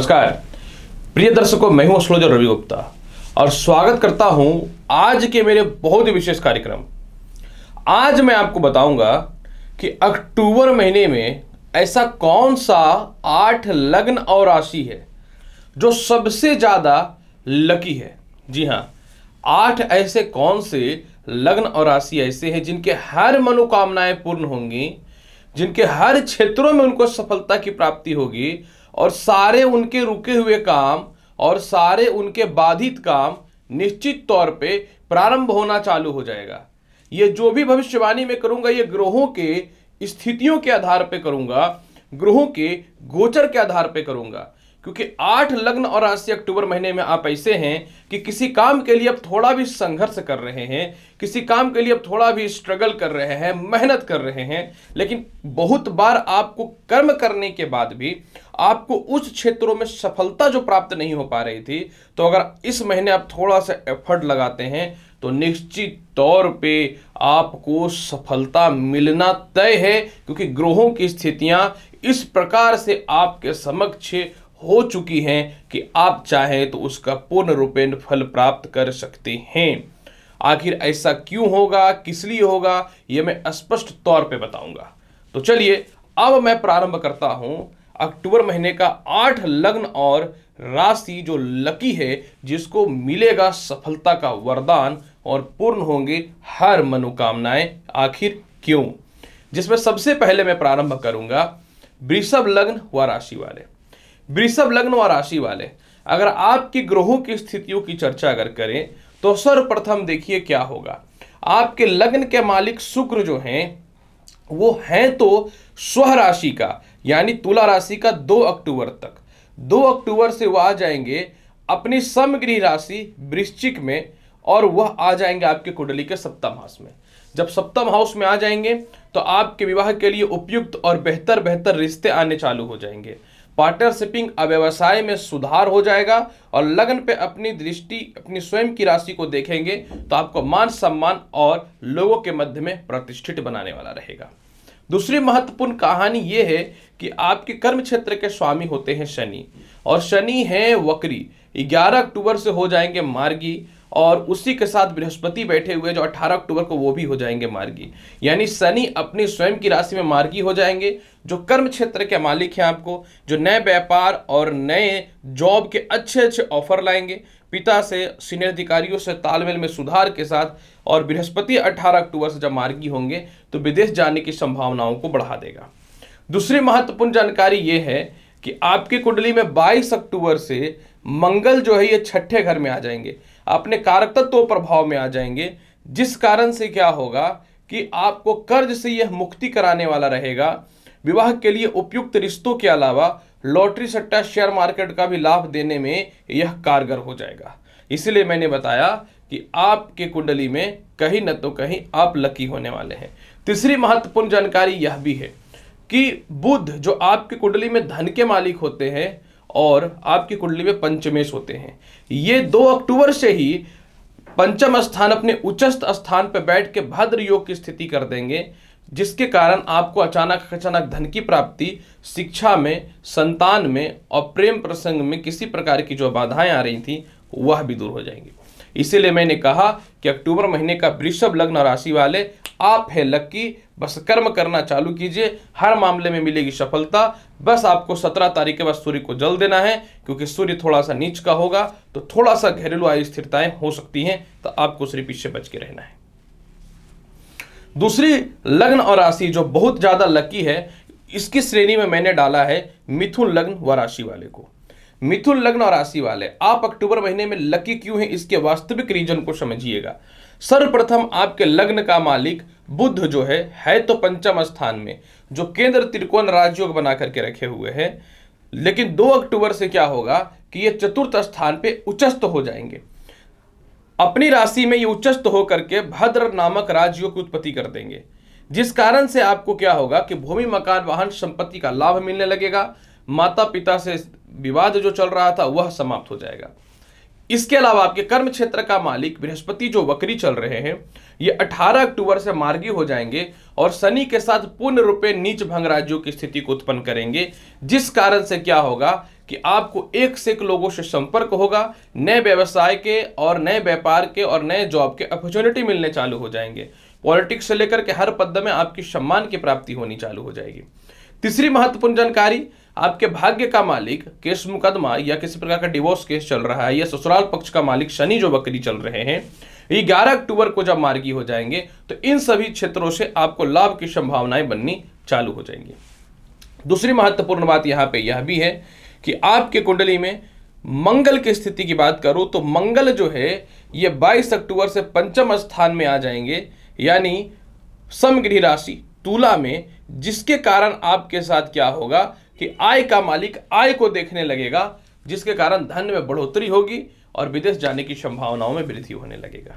नमस्कार प्रिय दर्शकों मैं हूं एस्ट्रोलॉजर रवि गुप्ता और स्वागत करता हूं आज के मेरे बहुत ही विशेष कार्यक्रम आज मैं आपको बताऊंगा कि अक्टूबर महीने में ऐसा कौन सा आठ लग्न और राशि है जो सबसे ज़्यादा लकी है जी हाँ आठ ऐसे कौन से लग्न और राशि ऐसे हैं जिनके हर मनोकामनाएं पूर्ण होंगी जिनके हर क्षेत्रों में उनको सफलता की प्राप्ति होगी और सारे उनके रुके हुए काम और सारे उनके बाधित काम निश्चित तौर पे प्रारंभ होना चालू हो जाएगा ये जो भी भविष्यवाणी मैं करूंगा ये ग्रहों के स्थितियों के आधार पर करूंगा ग्रहों के गोचर के आधार पर करूंगा क्योंकि आठ लग्न और राशि अक्टूबर महीने में आप ऐसे हैं कि किसी काम के लिए आप थोड़ा भी संघर्ष कर रहे हैं किसी काम के लिए अब थोड़ा भी स्ट्रगल कर रहे हैं मेहनत कर रहे हैं लेकिन बहुत बार आपको कर्म करने के बाद भी आपको उस क्षेत्रों में सफलता जो प्राप्त नहीं हो पा रही थी तो अगर इस महीने आप थोड़ा सा एफर्ट लगाते हैं तो निश्चित तौर पे आपको सफलता मिलना तय है क्योंकि ग्रहों की स्थितियां इस प्रकार से आपके समक्ष हो चुकी हैं कि आप चाहें तो उसका पूर्ण रूपेण फल प्राप्त कर सकते हैं आखिर ऐसा क्यों होगा किस लिए होगा यह मैं स्पष्ट तौर पे बताऊंगा तो चलिए अब मैं प्रारंभ करता हूं अक्टूबर महीने का आठ लग्न और राशि जो लकी है जिसको मिलेगा सफलता का वरदान और पूर्ण होंगे हर मनोकामनाएं आखिर क्यों जिसमें सबसे पहले मैं प्रारंभ करूंगा वृषभ लग्न व राशि वाले वृषभ लग्न व राशि वाले अगर आपके ग्रहों की स्थितियों की चर्चा अगर करें तो सर्वप्रथम देखिए क्या होगा आपके लग्न के मालिक शुक्र जो हैं वो हैं तो स्व राशि का यानी तुला राशि का दो अक्टूबर तक दो अक्टूबर से वह आ जाएंगे अपनी समगृह राशि वृश्चिक में और वह आ जाएंगे आपके कुंडली के सप्तम हाउस में जब सप्तम हाउस में आ जाएंगे तो आपके विवाह के लिए उपयुक्त और बेहतर बेहतर रिश्ते आने चालू हो जाएंगे पार्टनरशिपिंग अव्यवसाय में सुधार हो जाएगा और लगन पे अपनी दृष्टि अपनी स्वयं की राशि को देखेंगे तो आपको मान सम्मान और लोगों के मध्य में प्रतिष्ठित बनाने वाला रहेगा दूसरी महत्वपूर्ण कहानी ये है कि आपके कर्म क्षेत्र के स्वामी होते हैं शनि और शनि हैं वक्री 11 अक्टूबर से हो जाएंगे मार्गी और उसी के साथ बृहस्पति बैठे हुए जो 18 अक्टूबर को वो भी हो जाएंगे मार्गी यानी शनि अपनी स्वयं की राशि में मार्गी हो जाएंगे जो कर्म क्षेत्र के मालिक हैं आपको जो नए व्यापार और नए जॉब के अच्छे अच्छे ऑफर लाएंगे पिता से सीनियर अधिकारियों से तालमेल में सुधार के साथ और बृहस्पति 18 अक्टूबर से जब मार्गी होंगे तो विदेश जाने की संभावनाओं को बढ़ा देगा दूसरी महत्वपूर्ण जानकारी ये है कि आपकी कुंडली में 22 अक्टूबर से मंगल जो है ये छठे घर में आ जाएंगे अपने कारक तत्व प्रभाव में आ जाएंगे जिस कारण से क्या होगा कि आपको कर्ज से यह मुक्ति कराने वाला रहेगा विवाह के लिए उपयुक्त रिश्तों के अलावा लॉटरी सट्टा शेयर मार्केट का भी लाभ देने में यह कारगर हो जाएगा इसलिए मैंने बताया कि आपके कुंडली में कहीं न तो कहीं आप लकी होने वाले हैं तीसरी महत्वपूर्ण जानकारी यह भी है कि बुद्ध जो आपकी कुंडली में धन के मालिक होते हैं और आपकी कुंडली में पंचमेश होते हैं ये दो अक्टूबर से ही पंचम स्थान अपने उच्चस्त स्थान पर बैठ के भद्र योग की स्थिति कर देंगे जिसके कारण आपको अचानक अचानक धन की प्राप्ति शिक्षा में संतान में और प्रेम प्रसंग में किसी प्रकार की जो बाधाएं आ रही थी वह भी दूर हो जाएंगी इसीलिए मैंने कहा कि अक्टूबर महीने का वृषभ लग्न राशि वाले आप है लक्की बस कर्म करना चालू कीजिए हर मामले में मिलेगी सफलता बस आपको सत्रह तारीख के बाद सूर्य को जल देना है क्योंकि सूर्य थोड़ा सा नीच का होगा तो थोड़ा सा घरेलू आय स्थिरताएं हो सकती हैं तो आपको सूर्य पीछे बच के रहना है दूसरी लग्न और राशि जो बहुत ज़्यादा लकी है इसकी श्रेणी में मैंने डाला है मिथुन लग्न व राशि वाले को मिथुन लग्न और राशि वाले आप अक्टूबर महीने में लकी क्यों हैं इसके वास्तविक रीजन को समझिएगा सर्वप्रथम आपके लग्न का मालिक बुद्ध जो है है तो पंचम स्थान में जो केंद्र त्रिकोण राजयोग बना करके रखे हुए हैं लेकिन 2 अक्टूबर से क्या होगा कि ये चतुर्थ स्थान पे उच्चस्त हो जाएंगे अपनी राशि में ये उच्चस्त होकर के भद्र नामक राजयोग की उत्पत्ति कर देंगे जिस कारण से आपको क्या होगा कि भूमि मकान वाहन संपत्ति का लाभ मिलने लगेगा माता पिता से विवाद जो चल रहा था वह समाप्त हो जाएगा इसके अलावा आपके कर्म क्षेत्र का मालिक बृहस्पति जो वक्री चल रहे हैं ये 18 अक्टूबर से मार्गी हो जाएंगे और शनि के साथ पूर्ण रूपे नीच भंग राज्यों की स्थिति को उत्पन्न करेंगे जिस कारण से क्या होगा कि आपको एक से एक लोगों से संपर्क होगा नए व्यवसाय के और नए व्यापार के और नए जॉब के अपॉर्चुनिटी मिलने चालू हो जाएंगे पॉलिटिक्स से लेकर के हर पद में आपकी सम्मान की प्राप्ति होनी चालू हो जाएगी तीसरी महत्वपूर्ण जानकारी आपके भाग्य का मालिक केस मुकदमा या किसी प्रकार का डिवोर्स केस चल रहा है या ससुराल पक्ष का मालिक शनि जो बकरी चल रहे हैं ये ग्यारह अक्टूबर को जब मार्गी हो जाएंगे तो इन सभी क्षेत्रों से आपको लाभ की संभावनाएं बननी चालू हो जाएंगी दूसरी महत्वपूर्ण बात यहां पे यह भी है कि आपके कुंडली में मंगल की स्थिति की बात करूं तो मंगल जो है ये 22 अक्टूबर से पंचम स्थान में आ जाएंगे यानी समगृह राशि तुला में जिसके कारण आपके साथ क्या होगा कि आय का मालिक आय को देखने लगेगा जिसके कारण धन में बढ़ोतरी होगी और विदेश जाने की संभावनाओं में वृद्धि होने लगेगा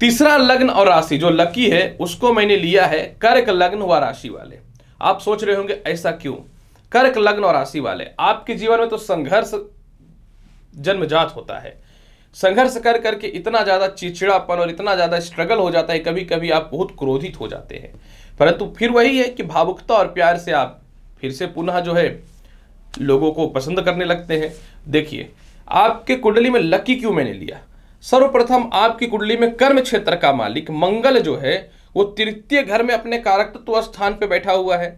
तीसरा लग्न और राशि जो लकी है उसको मैंने लिया है कर्क लग्न व राशि वाले आप सोच रहे होंगे ऐसा क्यों कर्क लग्न और राशि वाले आपके जीवन में तो संघर्ष जन्मजात होता है संघर्ष कर करके इतना ज़्यादा चिड़चिड़ापन और इतना ज़्यादा स्ट्रगल हो जाता है कभी कभी आप बहुत क्रोधित हो जाते हैं परंतु फिर वही है कि भावुकता और प्यार से आप फिर से पुनः जो है लोगों को पसंद करने लगते हैं देखिए आपके कुंडली में लकी क्यों मैंने लिया सर्वप्रथम आपकी कुंडली में कर्म क्षेत्र का मालिक मंगल जो है वो तृतीय घर में अपने कारकत्व स्थान पर बैठा हुआ है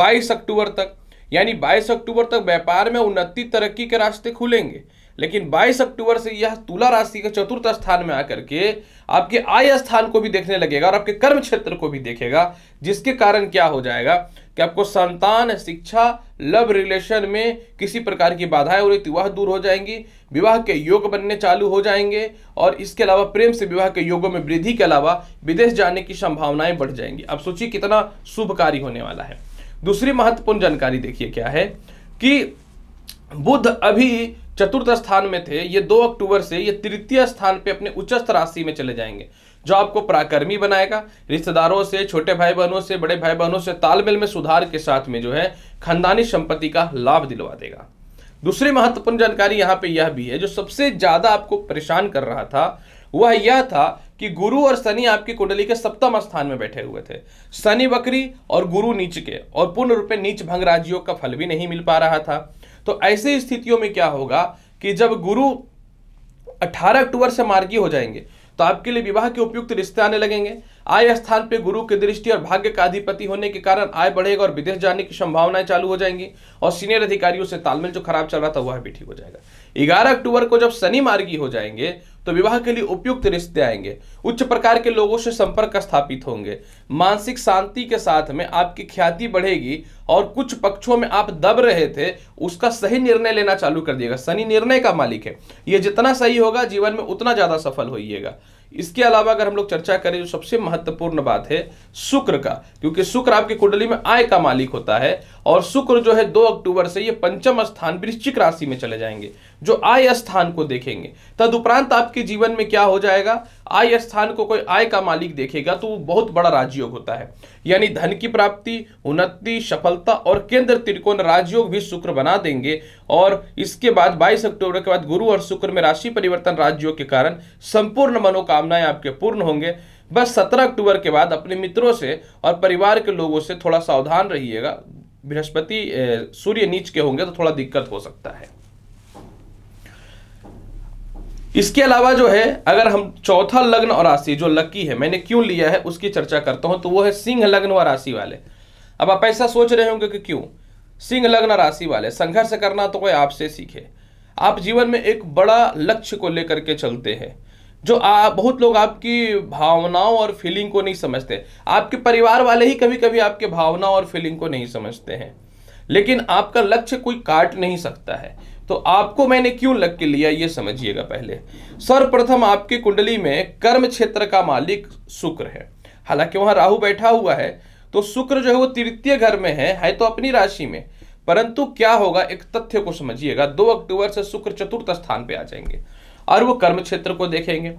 बाईस अक्टूबर तक यानी 22 अक्टूबर तक व्यापार में उन्नति तरक्की के रास्ते खुलेंगे लेकिन 22 अक्टूबर से यह तुला राशि के चतुर्थ स्थान में आकर के आपके आय स्थान को भी देखने लगेगा और आपके कर्म क्षेत्र को भी देखेगा जिसके कारण क्या हो जाएगा कि आपको संतान शिक्षा लव रिलेशन में किसी प्रकार की बाधाएं हो रही थी वह दूर हो जाएंगी विवाह के योग बनने चालू हो जाएंगे और इसके अलावा प्रेम से विवाह के योगों में वृद्धि के अलावा विदेश जाने की संभावनाएं बढ़ जाएंगी अब सोचिए कितना शुभ कार्य होने वाला है दूसरी महत्वपूर्ण जानकारी देखिए क्या है कि बुद्ध अभी चतुर्थ स्थान में थे ये दो अक्टूबर से ये तृतीय स्थान पे अपने उच्चस्त राशि में चले जाएंगे जो आपको पराकर्मी बनाएगा रिश्तेदारों से छोटे भाई बहनों से बड़े भाई बहनों से तालमेल में सुधार के साथ में जो है खानदानी संपत्ति का लाभ दिलवा देगा दूसरी महत्वपूर्ण जानकारी यहाँ पे यह भी है जो सबसे ज्यादा आपको परेशान कर रहा था वह यह था कि गुरु और शनि आपकी कुंडली के सप्तम स्थान में बैठे हुए थे शनि बकरी और गुरु नीच के और पूर्ण रूप में नीच भंग राज्यों का फल भी नहीं मिल पा रहा था तो ऐसी स्थितियों में क्या होगा कि जब गुरु 18 अक्टूबर से मार्गी हो जाएंगे तो आपके लिए विवाह के उपयुक्त रिश्ते आने लगेंगे आय स्थान पे गुरु की दृष्टि और भाग्य का अधिपति होने के कारण आय बढ़ेगा और विदेश जाने की संभावनाएं चालू हो जाएंगी और सीनियर अधिकारियों से तालमेल जो खराब चल रहा था वह भी ठीक हो जाएगा ग्यारह अक्टूबर को जब शनि मार्गी हो जाएंगे तो विवाह के लिए उपयुक्त रिश्ते आएंगे उच्च प्रकार के लोगों से संपर्क स्थापित होंगे मानसिक शांति के साथ में आपकी ख्याति बढ़ेगी और कुछ पक्षों में आप दब रहे थे उसका सही निर्णय लेना चालू कर दिएगा शनि निर्णय का मालिक है ये जितना सही होगा जीवन में उतना ज़्यादा सफल होइएगा इसके अलावा अगर हम लोग चर्चा करें जो सबसे महत्वपूर्ण बात है शुक्र का क्योंकि शुक्र आपकी कुंडली में आय का मालिक होता है और शुक्र जो है दो अक्टूबर से ये पंचम स्थान वृश्चिक राशि में चले जाएंगे जो आय स्थान को देखेंगे तदुपरांत आपके जीवन में क्या हो जाएगा आय स्थान को कोई आय का मालिक देखेगा तो वो बहुत बड़ा राजयोग होता है यानी धन की प्राप्ति उन्नति सफलता और केंद्र त्रिकोण राजयोग भी शुक्र बना देंगे और इसके बाद 22 अक्टूबर के बाद गुरु और शुक्र में राशि परिवर्तन राज्यों के कारण संपूर्ण मनोकामनाएं आपके पूर्ण होंगे बस 17 अक्टूबर के बाद अपने मित्रों से और परिवार के लोगों से थोड़ा सावधान रहिएगा बृहस्पति सूर्य नीच के होंगे तो थोड़ा दिक्कत हो सकता है इसके अलावा जो है अगर हम चौथा लग्न और राशि जो लकी है मैंने क्यों लिया है उसकी चर्चा करता हूं तो वो है सिंह लग्न व राशि वाले अब आप ऐसा सोच रहे होंगे कि क्यों सिंह लग्न राशि वाले संघर्ष करना तो कोई आपसे सीखे आप जीवन में एक बड़ा लक्ष्य को लेकर के चलते हैं जो आ, बहुत लोग आपकी भावनाओं और फीलिंग को नहीं समझते आपके परिवार वाले ही कभी कभी आपके भावना और फीलिंग को नहीं समझते हैं लेकिन आपका लक्ष्य कोई काट नहीं सकता है तो आपको मैंने क्यों लक्ष्य लिया ये समझिएगा पहले सर्वप्रथम आपकी कुंडली में कर्म क्षेत्र का मालिक शुक्र है हालांकि वहां राहु बैठा हुआ है तो शुक्र जो है वो तृतीय घर में है है तो अपनी राशि में परंतु क्या होगा एक तथ्य को समझिएगा दो अक्टूबर से शुक्र चतुर्थ स्थान पे आ जाएंगे और वो कर्म क्षेत्र को देखेंगे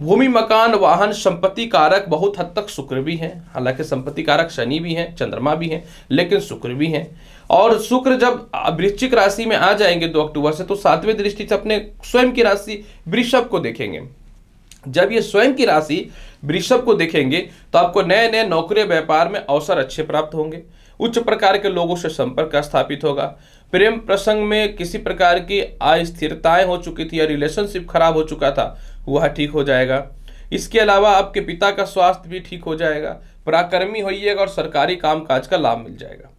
भूमि मकान वाहन संपत्ति कारक बहुत हद तक शुक्र भी हैं हालांकि संपत्ति कारक शनि भी हैं चंद्रमा भी हैं लेकिन शुक्र भी हैं और शुक्र जब वृश्चिक राशि में आ जाएंगे दो अक्टूबर से तो सातवें दृष्टि से अपने स्वयं की राशि वृषभ को देखेंगे जब ये स्वयं की राशि वृषभ को देखेंगे तो आपको नए नए नौकरी व्यापार में अवसर अच्छे प्राप्त होंगे उच्च प्रकार के लोगों से संपर्क स्थापित होगा प्रेम प्रसंग में किसी प्रकार की अस्थिरताएं हो चुकी थी या रिलेशनशिप खराब हो चुका था वह ठीक हो जाएगा इसके अलावा आपके पिता का स्वास्थ्य भी ठीक हो जाएगा पराक्रमी होइएगा और सरकारी कामकाज का लाभ मिल जाएगा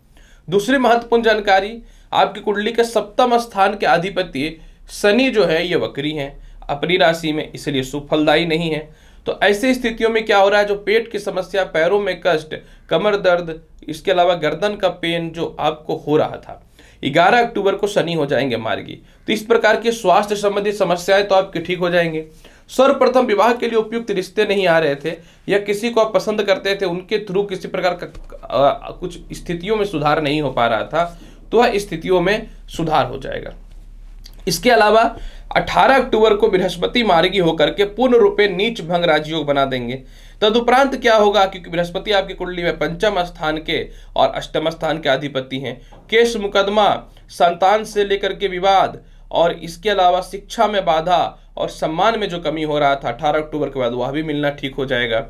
दूसरी महत्वपूर्ण जानकारी आपकी कुंडली के सप्तम स्थान के अधिपति शनि जो है ये वक्री हैं अपनी राशि में इसलिए सुफलदायी नहीं है तो ऐसी स्थितियों में क्या हो रहा है जो पेट की समस्या पैरों में कष्ट कमर दर्द इसके अलावा गर्दन का पेन जो आपको हो रहा था 11 अक्टूबर को शनि हो जाएंगे मार्गी तो इस प्रकार के स्वास्थ्य संबंधित समस्याएं तो आपके ठीक हो जाएंगे सर्वप्रथम विवाह के लिए उपयुक्त रिश्ते नहीं आ रहे थे या किसी को आप पसंद करते थे उनके थ्रू किसी प्रकार का कुछ स्थितियों में सुधार नहीं हो पा रहा था तो वह स्थितियों में सुधार हो जाएगा इसके अलावा 18 अक्टूबर को बृहस्पति मार्गी होकर के पूर्ण रूपे नीच भंग राजयोग बना देंगे तदुपरांत क्या होगा क्योंकि बृहस्पति आपकी कुंडली में पंचम स्थान के और अष्टम स्थान के अधिपति हैं केस मुकदमा संतान से लेकर के विवाद और इसके अलावा शिक्षा में बाधा और सम्मान में जो कमी हो रहा था अठारह अक्टूबर के बाद वह भी मिलना ठीक हो जाएगा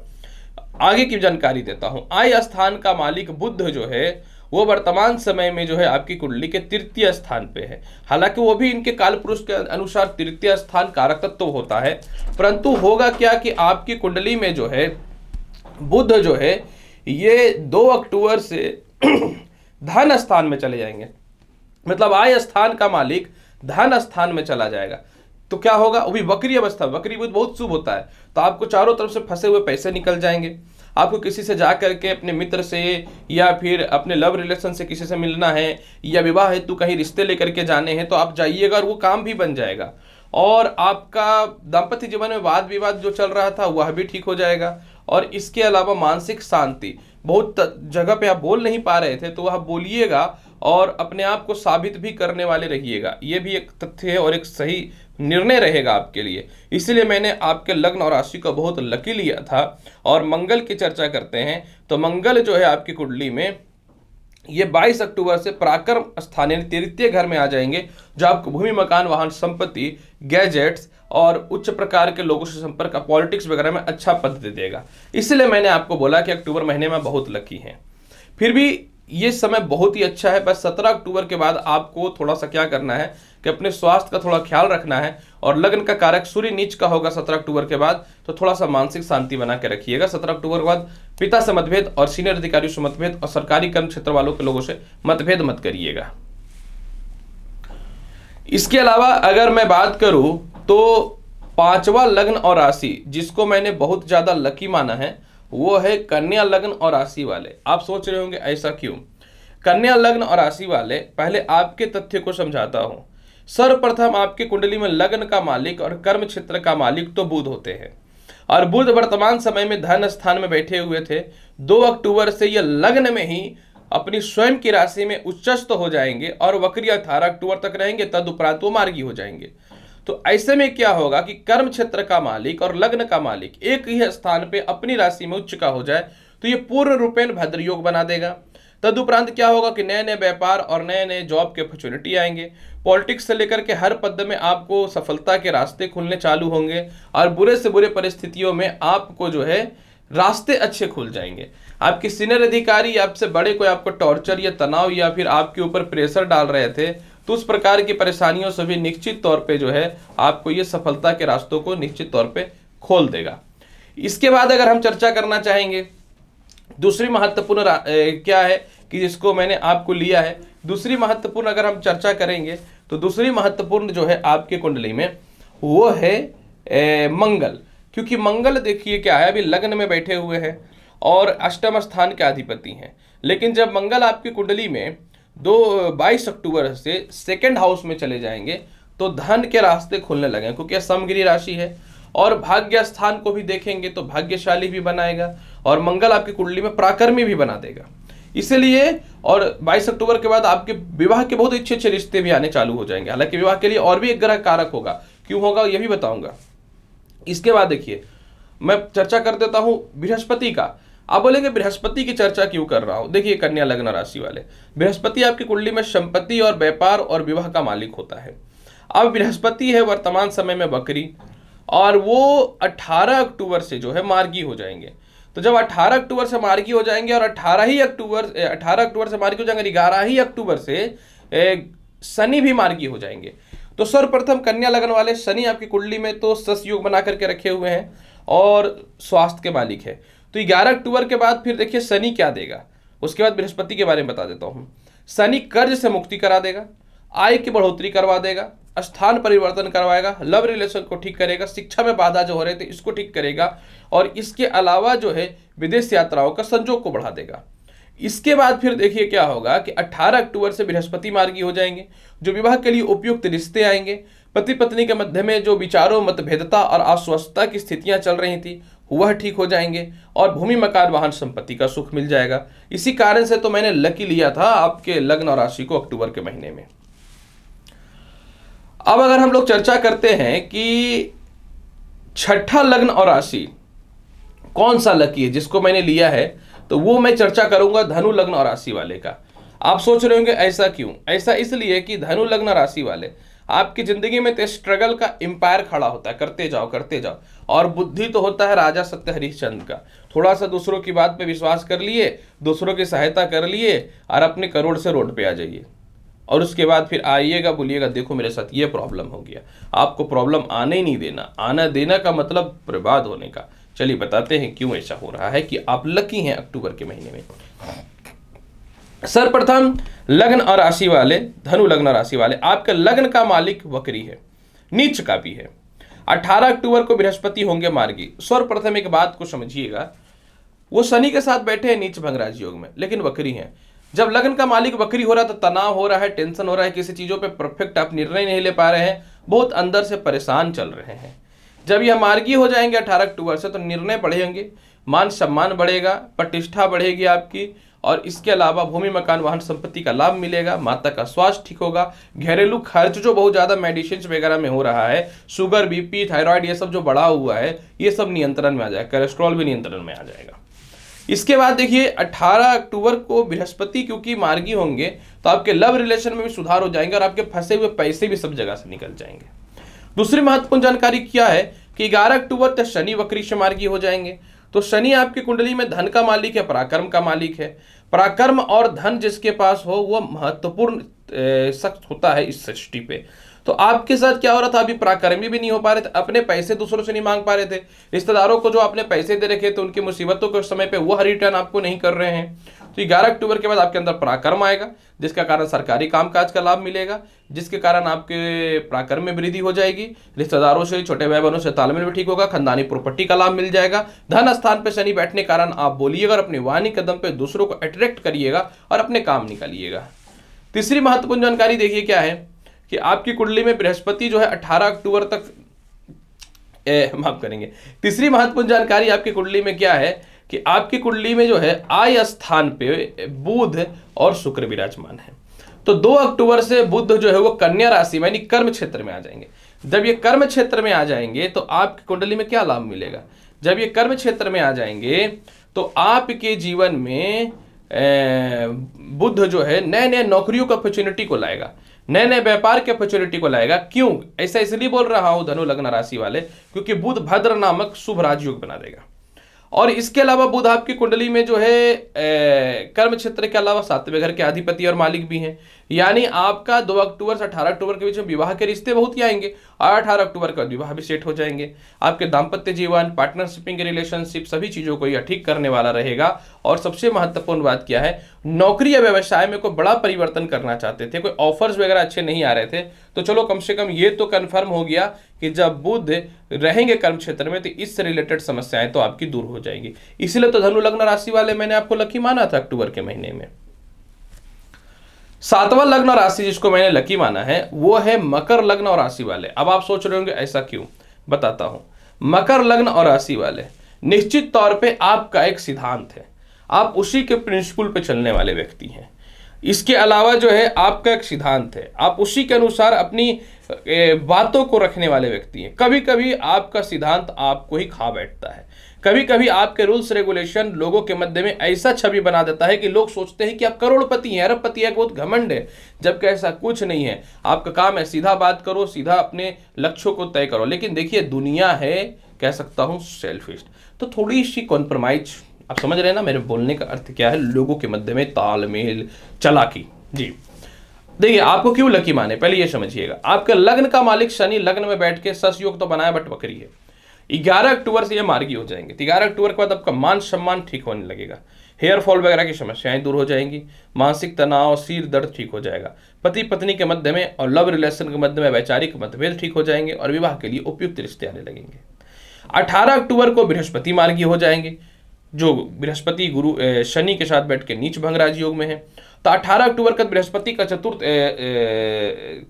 आगे की जानकारी देता हूं आय स्थान का मालिक बुद्ध जो है वो वर्तमान समय में जो है आपकी कुंडली के तृतीय स्थान पे है हालांकि वो भी इनके काल पुरुष के अनुसार तृतीय स्थान कारक तत्व तो होता है परंतु होगा क्या कि आपकी कुंडली में जो है बुद्ध जो है ये दो अक्टूबर से धन स्थान में चले जाएंगे मतलब आय स्थान का मालिक धन स्थान में चला जाएगा तो क्या होगा वो भी बकरी अवस्था बकरी बुद्ध बहुत शुभ होता है तो आपको चारों तरफ से फंसे हुए पैसे निकल जाएंगे आपको किसी से जा करके अपने मित्र से या फिर अपने लव रिलेशन से किसी से मिलना है या विवाह हेतु कहीं रिश्ते लेकर के जाने हैं तो आप जाइएगा और वो काम भी बन जाएगा और आपका दाम्पत्य जीवन में वाद विवाद जो चल रहा था वह भी ठीक हो जाएगा और इसके अलावा मानसिक शांति बहुत जगह पे आप बोल नहीं पा रहे थे तो वह बोलिएगा और अपने आप को साबित भी करने वाले रहिएगा ये भी एक तथ्य है और एक सही निर्णय रहेगा आपके लिए इसीलिए मैंने आपके लग्न और राशि को बहुत लकी लिया था और मंगल की चर्चा करते हैं तो मंगल जो है आपकी कुंडली में ये 22 अक्टूबर से पराक्रम स्थान यानी तृतीय घर में आ जाएंगे जो आपको भूमि मकान वाहन संपत्ति गैजेट्स और उच्च प्रकार के लोगों से संपर्क पॉलिटिक्स वगैरह में अच्छा पद दे देगा इसलिए मैंने आपको बोला कि अक्टूबर महीने में बहुत लकी हैं फिर भी ये समय बहुत ही अच्छा है बस सत्रह अक्टूबर के बाद आपको थोड़ा सा क्या करना है कि अपने स्वास्थ्य का थोड़ा ख्याल रखना है और लग्न का कारक सूर्य नीच का होगा सत्रह अक्टूबर के बाद तो थोड़ा सा मानसिक शांति बना के रखिएगा सत्रह अक्टूबर के बाद पिता से मतभेद और सीनियर अधिकारियों से मतभेद और सरकारी कर्म क्षेत्र वालों के लोगों से मतभेद मत करिएगा इसके अलावा अगर मैं बात करूं तो पांचवा लग्न और राशि जिसको मैंने बहुत ज्यादा लकी माना है वो है कन्या लग्न और राशि वाले आप सोच रहे होंगे ऐसा क्यों कन्या लग्न और राशि वाले पहले आपके तथ्य को समझाता हूँ सर्वप्रथम आपके कुंडली में लग्न का मालिक और कर्म क्षेत्र का मालिक तो बुध होते हैं और बुध वर्तमान समय में धन स्थान में बैठे हुए थे दो अक्टूबर से यह लग्न में ही अपनी स्वयं की राशि में उच्चस्त हो जाएंगे और वक्री अठारह अक्टूबर तक रहेंगे तदुपरांत वो मार्गी हो जाएंगे तो ऐसे में क्या होगा कि कर्म क्षेत्र का मालिक और लग्न का मालिक एक ही स्थान पे अपनी राशि में उच्च का हो जाए तो ये पूर्ण रूपेण भद्र योग बना देगा तदुपरांत क्या होगा कि नए नए व्यापार और नए नए जॉब के अपॉर्चुनिटी आएंगे पॉलिटिक्स से लेकर के हर पद में आपको सफलता के रास्ते खुलने चालू होंगे और बुरे से बुरे परिस्थितियों में आपको जो है रास्ते अच्छे खुल जाएंगे आपके सीनियर अधिकारी आपसे बड़े कोई आपको टॉर्चर या तनाव या फिर आपके ऊपर प्रेशर डाल रहे थे तो उस प्रकार की परेशानियों से भी निश्चित तौर पे जो है आपको ये सफलता के रास्तों को निश्चित तौर पे खोल देगा इसके बाद अगर हम चर्चा करना चाहेंगे दूसरी महत्वपूर्ण क्या है कि जिसको मैंने आपको लिया है दूसरी महत्वपूर्ण अगर हम चर्चा करेंगे तो दूसरी महत्वपूर्ण जो है आपके कुंडली में वो है ए, मंगल क्योंकि मंगल देखिए क्या है अभी लग्न में बैठे हुए हैं और अष्टम स्थान के अधिपति हैं लेकिन जब मंगल आपकी कुंडली में दो बाईस अक्टूबर से सेकेंड हाउस में चले जाएंगे तो धन के रास्ते खुलने लगे क्योंकि समगिरी राशि है और भाग्य स्थान को भी देखेंगे तो भाग्यशाली भी बनाएगा और मंगल आपकी कुंडली में प्राकर्मी भी बना देगा इसलिए और 22 अक्टूबर के बाद आपके विवाह के बहुत अच्छे अच्छे रिश्ते भी आने चालू हो जाएंगे हालांकि विवाह के लिए और भी एक ग्रह कारक होगा क्यों होगा यह भी बताऊंगा इसके बाद देखिए मैं चर्चा कर देता हूं बृहस्पति का आप बोलेंगे बृहस्पति की चर्चा क्यों कर रहा हूं देखिए कन्या लग्न राशि वाले बृहस्पति आपकी कुंडली में संपत्ति और व्यापार और विवाह का मालिक होता है अब बृहस्पति है वर्तमान समय में बकरी और वो 18 अक्टूबर से जो है मार्गी हो जाएंगे तो जब 18 अक्टूबर से मार्गी हो जाएंगे और 18 ही अक्टूबर 18 अक्टूबर से मार्गी हो जाएंगे ग्यारह ही अक्टूबर से शनि भी मार्गी हो जाएंगे तो सर्वप्रथम कन्या लगन वाले शनि आपकी कुंडली में तो सस योग बना करके रखे हुए हैं और स्वास्थ्य के मालिक है तो ग्यारह अक्टूबर के बाद फिर देखिए शनि क्या देगा उसके बाद बृहस्पति के बारे में बता देता हूँ शनि कर्ज से मुक्ति करा देगा आय की बढ़ोतरी करवा देगा स्थान परिवर्तन करवाएगा लव रिलेशन को ठीक करेगा शिक्षा में बाधा जो हो रहे थे इसको ठीक करेगा और इसके अलावा जो है विदेश यात्राओं का संजोग को बढ़ा देगा इसके बाद फिर देखिए क्या होगा कि 18 अक्टूबर से बृहस्पति मार्गी हो जाएंगे जो विवाह के लिए उपयुक्त रिश्ते आएंगे पति पत्नी के मध्य में जो विचारों मतभेदता और अस्वस्थता की स्थितियां चल रही थी वह ठीक हो जाएंगे और भूमि मकान वाहन संपत्ति का सुख मिल जाएगा इसी कारण से तो मैंने लकी लिया था आपके लग्न और राशि को अक्टूबर के महीने में अब अगर हम लोग चर्चा करते हैं कि छठा लग्न और राशि कौन सा लकी है जिसको मैंने लिया है तो वो मैं चर्चा करूंगा धनु लग्न और राशि वाले का आप सोच रहे होंगे ऐसा क्यों ऐसा इसलिए कि धनु लग्न राशि वाले आपकी जिंदगी में तो स्ट्रगल का एम्पायर खड़ा होता है करते जाओ करते जाओ और बुद्धि तो होता है राजा सत्य हरिश्चंद का थोड़ा सा दूसरों की बात पे विश्वास कर लिए दूसरों की सहायता कर लिए और अपने करोड़ से रोड पे आ जाइए और उसके बाद फिर आइएगा बोलिएगा देखो मेरे साथ ये प्रॉब्लम हो गया आपको प्रॉब्लम आने ही नहीं देना आना देना का मतलब बर्बाद होने का चलिए बताते हैं क्यों ऐसा हो रहा है कि आप लकी हैं अक्टूबर के महीने में सर्वप्रथम लग्न और राशि वाले धनु लग्न और राशि वाले आपके लग्न का मालिक वक्री है नीच का भी है 18 अक्टूबर को बृहस्पति होंगे मार्गी सर्वप्रथम एक बात को समझिएगा वो शनि के साथ बैठे हैं नीच भंगराज योग में लेकिन वक्री हैं जब लग्न का मालिक वक्री हो रहा है तो तनाव हो रहा है टेंशन हो रहा है किसी चीज़ों परफेक्ट आप निर्णय नहीं ले पा रहे हैं बहुत अंदर से परेशान चल रहे हैं जब यह मार्गी हो जाएंगे अठारह अक्टूबर से तो निर्णय बढ़ेंगे मान सम्मान बढ़ेगा प्रतिष्ठा बढ़ेगी आपकी और इसके अलावा भूमि मकान वाहन संपत्ति का लाभ मिलेगा माता का स्वास्थ्य ठीक होगा घरेलू खर्च जो बहुत ज़्यादा मेडिसिन वगैरह में हो रहा है शुगर बीपी थायराइड ये सब जो बढ़ा हुआ है ये सब नियंत्रण में आ जाएगा कोलेस्ट्रॉल भी नियंत्रण में आ जाएगा इसके बाद देखिए 18 अक्टूबर को बृहस्पति क्योंकि मार्गी होंगे तो आपके लव रिलेशन में भी सुधार हो जाएंगे और आपके फंसे हुए पैसे भी सब जगह से निकल जाएंगे दूसरी महत्वपूर्ण जानकारी क्या है कि 11 अक्टूबर तक शनि वक्री से मार्गी हो जाएंगे तो शनि आपकी कुंडली में धन का मालिक है पराक्रम का मालिक है पराक्रम और धन जिसके पास हो वह महत्वपूर्ण शख्स होता है इस सृष्टि पे तो आपके साथ क्या हो रहा था अभी पराकर्मी भी नहीं हो पा रहे थे अपने पैसे दूसरों से नहीं मांग पा रहे थे रिश्तेदारों को जो आपने पैसे दे रखे थे उनकी मुसीबतों के समय पर वो रिटर्न आपको नहीं कर रहे हैं तो ग्यारह अक्टूबर के बाद आपके अंदर पराक्रम आएगा जिसका कारण सरकारी कामकाज का लाभ मिलेगा जिसके कारण आपके पराक्रम में वृद्धि हो जाएगी रिश्तेदारों से छोटे भाई बहनों से तालमेल भी ठीक होगा खानदानी प्रॉपर्टी का लाभ मिल जाएगा धन स्थान पर शनि बैठने कारण आप बोलिएगा और अपने वाणी कदम पर दूसरों को अट्रैक्ट करिएगा और अपने काम निकालिएगा तीसरी महत्वपूर्ण जानकारी देखिए क्या है कि आपकी कुंडली में बृहस्पति जो है 18 अक्टूबर तक माफ करेंगे तीसरी महत्वपूर्ण जानकारी आपकी कुंडली में क्या है कि आपकी कुंडली में जो है आय स्थान पे बुध और शुक्र विराजमान है तो 2 अक्टूबर से बुध जो है वो कन्या राशि में यानी कर्म क्षेत्र में आ जाएंगे जब ये कर्म क्षेत्र में आ जाएंगे तो आपकी कुंडली में क्या लाभ मिलेगा जब ये कर्म क्षेत्र में आ जाएंगे तो आपके जीवन में बुद्ध जो है नए नए नौकरियों का अपॉर्चुनिटी को लाएगा नए नए व्यापार के अपॉर्चुनिटी को लाएगा क्यों ऐसा इसलिए बोल रहा हूं धनु लग्न राशि वाले क्योंकि बुध भद्र नामक शुभ राजयोग बना देगा और इसके अलावा बुध आपकी कुंडली में जो है कर्म क्षेत्र के अलावा सातवें घर के अधिपति और मालिक भी हैं यानी आपका दो अक्टूबर से अठारह अक्टूबर के बीच में विवाह के रिश्ते बहुत ही आएंगे और अठारह अक्टूबर का विवाह भी सेट हो जाएंगे आपके दाम्पत्य जीवन पार्टनरशिपिंग के रिलेशनशिप सभी चीज़ों को यह ठीक करने वाला रहेगा और सबसे महत्वपूर्ण बात क्या है नौकरी या व्यवसाय में कोई बड़ा परिवर्तन करना चाहते थे कोई ऑफर्स वगैरह अच्छे नहीं आ रहे थे तो चलो कम से कम ये तो कन्फर्म हो गया कि जब बुद्ध रहेंगे कर्म क्षेत्र में तो इससे रिलेटेड समस्याएं तो आपकी दूर हो जाएंगी इसीलिए तो धनु लग्न राशि वाले मैंने आपको लकी माना था अक्टूबर के महीने में सातवा लग्न और राशि जिसको मैंने लकी माना है वो है मकर लग्न और राशि वाले अब आप सोच रहे होंगे ऐसा क्यों बताता हूं मकर लग्न और राशि वाले निश्चित तौर पे आपका एक सिद्धांत है आप उसी के प्रिंसिपल पे चलने वाले व्यक्ति हैं इसके अलावा जो है आपका एक सिद्धांत है आप उसी के अनुसार अपनी बातों को रखने वाले व्यक्ति हैं कभी कभी आपका सिद्धांत आपको ही खा बैठता है कभी कभी आपके रूल्स रेगुलेशन लोगों के मध्य में ऐसा छवि बना देता है कि लोग सोचते हैं कि आप करोड़पति हैं अरबपति है बहुत घमंड है जबकि ऐसा कुछ नहीं है आपका काम है सीधा बात करो सीधा अपने लक्ष्यों को तय करो लेकिन देखिए दुनिया है कह सकता हूँ सेल्फिश तो थोड़ी सी कॉम्प्रोमाइज आप समझ रहे हैं ना मेरे बोलने का अर्थ क्या है लोगों के मध्य में तालमेल चलाकी जी देखिए आपको क्यों लकी माने पहले ये समझिएगा आपके लग्न का मालिक शनि लग्न में बैठ के सस योग तो बनाया बट बकरी है ग्यारह अक्टूबर से ये मार्गी हो जाएंगे ग्यारह अक्टूबर के बाद आपका मान सम्मान ठीक होने लगेगा हेयर फॉल वगैरह की समस्याएं दूर हो जाएंगी मानसिक तनाव सिर दर्द ठीक हो जाएगा पति पत्नी के मध्य में और लव रिलेशन के मध्य में वैचारिक मतभेद ठीक हो जाएंगे और विवाह के लिए उपयुक्त रिश्ते आने लगेंगे 18 अक्टूबर को बृहस्पति मार्गी हो जाएंगे जो बृहस्पति गुरु शनि के साथ बैठ के नीच भंग राज योग में है तो 18 अक्टूबर का बृहस्पति का चतुर्थ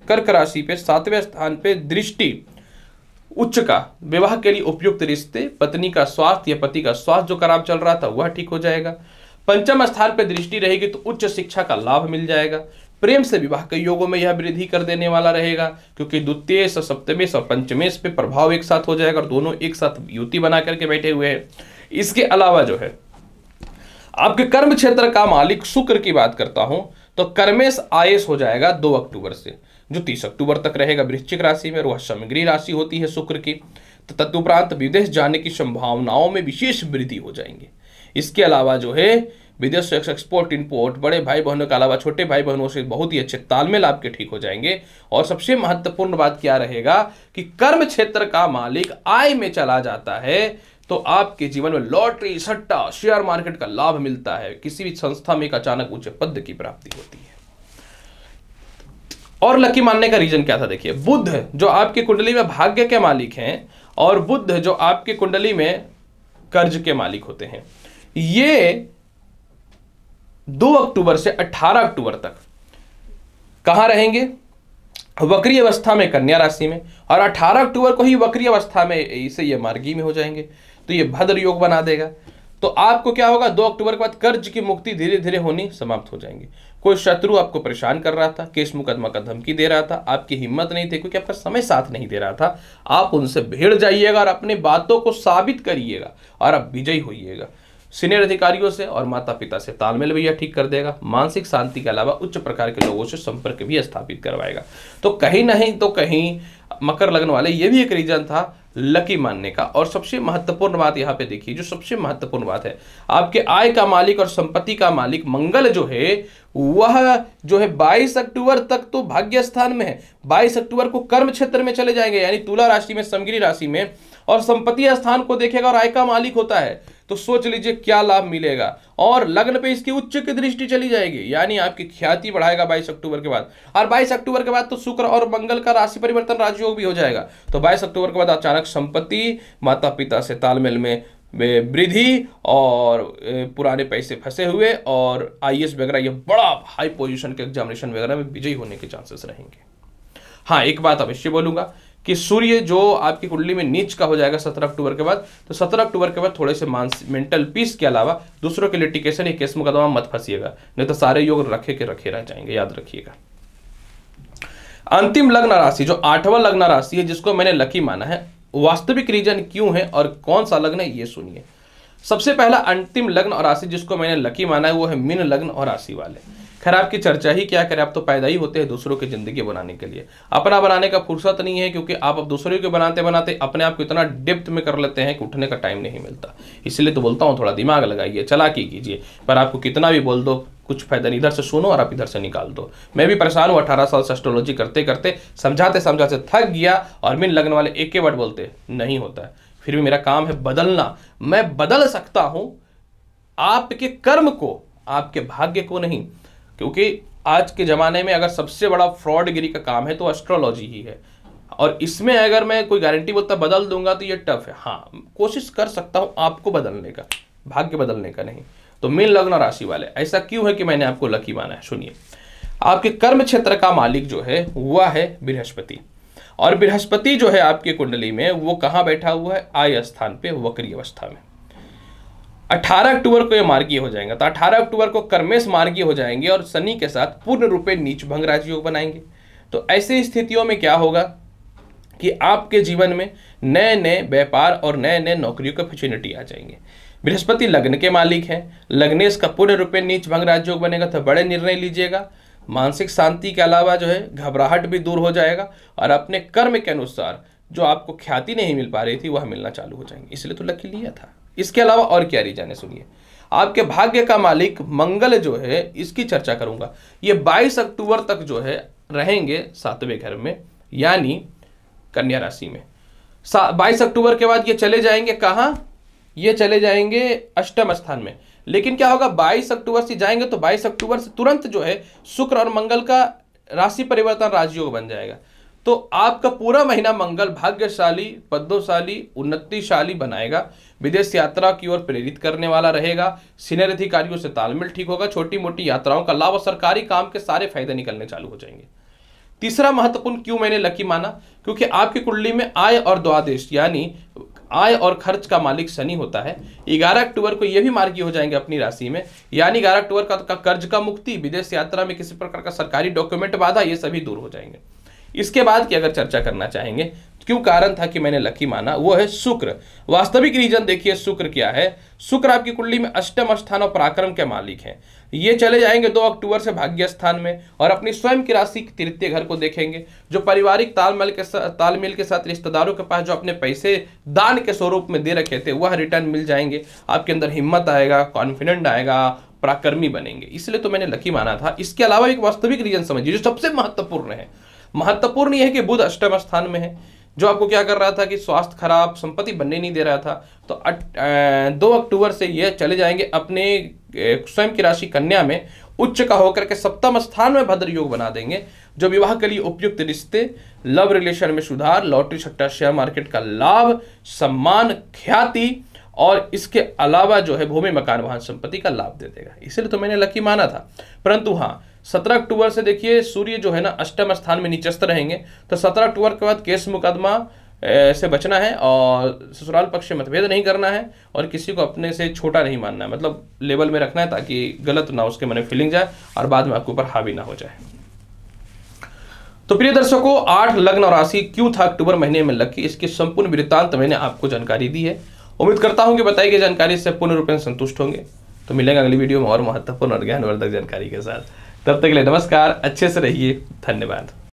कर्क राशि पे सातवें स्थान पे दृष्टि उच्च का विवाह के लिए उपयुक्त रिश्ते पत्नी का स्वास्थ्य या पति का स्वास्थ्य जो खराब चल रहा था वह ठीक हो जाएगा पंचम स्थान पर दृष्टि रहेगी तो उच्च शिक्षा का लाभ मिल जाएगा प्रेम से विवाह के योगों में यह वृद्धि कर देने वाला रहेगा क्योंकि द्वितीय सप्तमेश और पंचमेश पे प्रभाव एक साथ हो जाएगा और दोनों एक साथ युति बना करके बैठे हुए हैं इसके अलावा जो है आपके कर्म क्षेत्र का मालिक शुक्र की बात करता हूं तो कर्मेश आयस हो जाएगा दो अक्टूबर से जो तीस अक्टूबर तक रहेगा वृश्चिक राशि में वह सामग्री राशि होती है शुक्र की तो तदुपरांत विदेश जाने की संभावनाओं में विशेष वृद्धि हो जाएंगे इसके अलावा जो है विदेश एक्सपोर्ट इंपोर्ट बड़े भाई बहनों के अलावा छोटे भाई बहनों से बहुत ही अच्छे तालमेल आपके ठीक हो जाएंगे और सबसे महत्वपूर्ण बात क्या रहेगा कि कर्म क्षेत्र का मालिक आय में चला जाता है तो आपके जीवन में लॉटरी सट्टा शेयर मार्केट का लाभ मिलता है किसी भी संस्था में एक अचानक ऊंचे पद की प्राप्ति होती है और लकी मानने का रीजन क्या था देखिए बुद्ध जो आपकी कुंडली में भाग्य के मालिक हैं और बुद्ध जो आपकी कुंडली में कर्ज के मालिक होते हैं ये दो अक्टूबर से अठारह अक्टूबर तक कहां रहेंगे वक्री अवस्था में कन्या राशि में और 18 अक्टूबर को ही वक्री अवस्था में इसे ये मार्गी में हो जाएंगे तो ये भद्र योग बना देगा तो आपको क्या होगा दो अक्टूबर के बाद कर्ज की मुक्ति धीरे धीरे होनी समाप्त हो जाएंगी कोई शत्रु आपको परेशान कर रहा था केस मुकदमा का धमकी दे रहा था आपकी हिम्मत नहीं थी क्योंकि आपका समय साथ नहीं दे रहा था आप उनसे भिड़ जाइएगा और अपने बातों को साबित करिएगा और आप विजयी होइएगा सीनियर अधिकारियों से और माता पिता से तालमेल भैया ठीक कर देगा मानसिक शांति के अलावा उच्च प्रकार के लोगों से संपर्क भी स्थापित करवाएगा तो कहीं नहीं तो कहीं मकर लगन वाले ये भी एक रीजन था लकी मानने का और सबसे महत्वपूर्ण बात यहाँ पे देखिए जो सबसे महत्वपूर्ण बात है आपके आय का मालिक और संपत्ति का मालिक मंगल जो है वह जो है 22 अक्टूबर तक तो भाग्य स्थान में है 22 अक्टूबर को कर्म क्षेत्र में चले जाएंगे यानी तुला राशि में समगिरी राशि में और संपत्ति स्थान को देखेगा और आय का मालिक होता है तो सोच लीजिए क्या लाभ मिलेगा और लग्न पे इसकी उच्च की दृष्टि चली जाएगी यानी आपकी ख्याति बढ़ाएगा बाईस अक्टूबर के बाद और बाईस अक्टूबर के बाद तो शुक्र और मंगल का राशि परिवर्तन राजयोग भी हो जाएगा तो बाईस अक्टूबर के बाद अचानक संपत्ति माता पिता से तालमेल में वृद्धि और पुराने पैसे फंसे हुए और आई वगैरह ये बड़ा हाई पोजीशन के एग्जामिनेशन वगैरह में विजयी होने के चांसेस रहेंगे हाँ एक बात अवश्य बोलूंगा कि सूर्य जो आपकी कुंडली में नीच का हो जाएगा सत्रह अक्टूबर के बाद तो सत्रह अक्टूबर के बाद थोड़े से मानसिक मेंटल पीस के अलावा दूसरों के लिए टिकेशन या केस मुकदमा मत फंसीगा नहीं तो सारे योग रखे के रखे रह जाएंगे याद रखिएगा अंतिम लग्न राशि जो आठवां लग्न राशि है जिसको मैंने लकी माना है वास्तविक रीजन क्यों है और कौन सा लग्न है ये सुनिए सबसे पहला अंतिम लग्न और राशि जिसको मैंने लकी माना है वो है मीन लग्न और राशि वाले खैर आपकी चर्चा ही क्या करें आप तो पैदा ही होते हैं दूसरों की जिंदगी बनाने के लिए अपना बनाने का फुर्सत नहीं है क्योंकि आप अब दूसरों के बनाते बनाते अपने आप को इतना डेप्थ में कर लेते हैं कि उठने का टाइम नहीं मिलता इसलिए तो बोलता हूँ थोड़ा दिमाग लगाइए चला कीजिए पर आपको कितना भी बोल दो कुछ फायदा नहीं इधर से सुनो और आप इधर से निकाल दो मैं भी परेशान हूँ अठारह साल से एस्ट्रोलॉजी करते करते समझाते समझाते थक गया और मिन लगने वाले एक के वर्ड बोलते नहीं होता है फिर भी मेरा काम है बदलना मैं बदल सकता हूँ आपके कर्म को आपके भाग्य को नहीं क्योंकि आज के ज़माने में अगर सबसे बड़ा फ्रॉडगिरी का काम है तो एस्ट्रोलॉजी ही है और इसमें अगर मैं कोई गारंटी बोलता बदल दूंगा तो ये टफ है हाँ कोशिश कर सकता हूँ आपको बदलने का भाग्य बदलने का नहीं तो मेन लग्न राशि वाले ऐसा क्यों है कि मैंने आपको लकी माना है सुनिए आपके कर्म क्षेत्र का मालिक जो है वह है बृहस्पति और बृहस्पति जो है आपके कुंडली में वो कहाँ बैठा हुआ है आय स्थान पे वक्री अवस्था में 18 अक्टूबर को ये मार्गीय हो जाएंगे तो 18 अक्टूबर को कर्मेश मार्गीय हो जाएंगे और शनि के साथ पूर्ण रूपे नीच भंग राजयोग बनाएंगे तो ऐसे स्थितियों में क्या होगा कि आपके जीवन में नए नए व्यापार और नए नए नौकरियों के अपॉर्चुनिटी आ जाएंगे बृहस्पति लग्न के मालिक हैं लग्ने इसका पूर्ण रूप में नीच भंग राजयोग बनेगा तो बड़े निर्णय लीजिएगा मानसिक शांति के अलावा जो है घबराहट भी दूर हो जाएगा और अपने कर्म के अनुसार जो आपको ख्याति नहीं मिल पा रही थी वह मिलना चालू हो जाएंगे इसलिए तो लकी लिया था इसके अलावा और क्या रीजन है सुनिए आपके भाग्य का मालिक मंगल जो है इसकी चर्चा करूंगा ये 22 अक्टूबर तक जो है रहेंगे सातवें घर में यानी कन्या राशि में बाईस अक्टूबर के बाद ये चले जाएंगे कहाँ ये चले जाएंगे अष्टम स्थान में लेकिन क्या होगा 22 अक्टूबर से जाएंगे तो 22 अक्टूबर से तुरंत जो है शुक्र और मंगल का राशि परिवर्तन राजयोग बन जाएगा तो आपका पूरा महीना मंगल भाग्यशाली पद्मशाली उन्नतिशाली बनाएगा विदेश यात्रा की ओर प्रेरित करने वाला रहेगा सीनियर अधिकारियों से तालमेल ठीक होगा छोटी मोटी यात्राओं का लाभ और सरकारी काम के सारे फायदे निकलने चालू हो जाएंगे तीसरा महत्वपूर्ण क्यों मैंने लकी माना क्योंकि आपकी कुंडली में आय और द्वादेश यानी आय और खर्च का मालिक शनि होता है ग्यारह अक्टूबर को यह भी मार्गी हो जाएंगे अपनी राशि में यानी ग्यारह अक्टूबर का, का कर्ज का मुक्ति विदेश यात्रा में किसी प्रकार का सरकारी डॉक्यूमेंट बाधा ये सभी दूर हो जाएंगे इसके बाद की अगर चर्चा करना चाहेंगे क्यों कारण था कि मैंने लकी माना वो है शुक्र वास्तविक रीजन देखिए शुक्र क्या है शुक्र आपकी कुंडली में अष्टम स्थान और पराक्रम के मालिक हैं ये चले जाएंगे दो अक्टूबर से भाग्य स्थान में और अपनी स्वयं की राशि तृतीय घर को देखेंगे जो पारिवारिक तालमेल के साथ तालमेल के साथ रिश्तेदारों के पास जो अपने पैसे दान के स्वरूप में दे रखे थे वह रिटर्न मिल जाएंगे आपके अंदर हिम्मत आएगा कॉन्फिडेंट आएगा पराक्रमी बनेंगे इसलिए तो मैंने लकी माना था इसके अलावा एक वास्तविक रीजन समझिए जो सबसे महत्वपूर्ण है महत्वपूर्ण यह है कि बुध अष्टम स्थान में है जो आपको क्या कर रहा था कि स्वास्थ्य खराब संपत्ति बनने नहीं दे रहा था तो दो अक्टूबर से ये चले जाएंगे अपने स्वयं की राशि कन्या में उच्च का होकर के सप्तम स्थान में भद्र योग बना देंगे जो विवाह के लिए उपयुक्त रिश्ते लव रिलेशन में सुधार लॉटरी सट्टा शेयर मार्केट का लाभ सम्मान ख्याति और इसके अलावा जो है भूमि मकान वाहन संपत्ति का लाभ दे देगा इसलिए तो मैंने लकी माना था परंतु हाँ सत्रह अक्टूबर से देखिए सूर्य जो है ना अष्टम स्थान में नीचस्त रहेंगे तो सत्रह अक्टूबर के बाद केस मुकदमा से बचना है और ससुराल पक्ष से मतभेद नहीं करना है और किसी को अपने से छोटा नहीं मानना है मतलब लेवल में रखना है ताकि गलत ना उसके मन में फीलिंग जाए और बाद में आपके ऊपर हावी ना हो जाए तो प्रिय दर्शकों आठ लग्न और राशि क्यों था अक्टूबर महीने में लग की इसकी संपूर्ण वृत्तांत मैंने आपको जानकारी दी है उम्मीद करता हूं कि बताई गई जानकारी से पूर्ण रूप से संतुष्ट होंगे तो मिलेंगे अगली वीडियो में और महत्वपूर्ण और ज्ञानवर्धक जानकारी के साथ तब तक के लिए नमस्कार अच्छे से रहिए धन्यवाद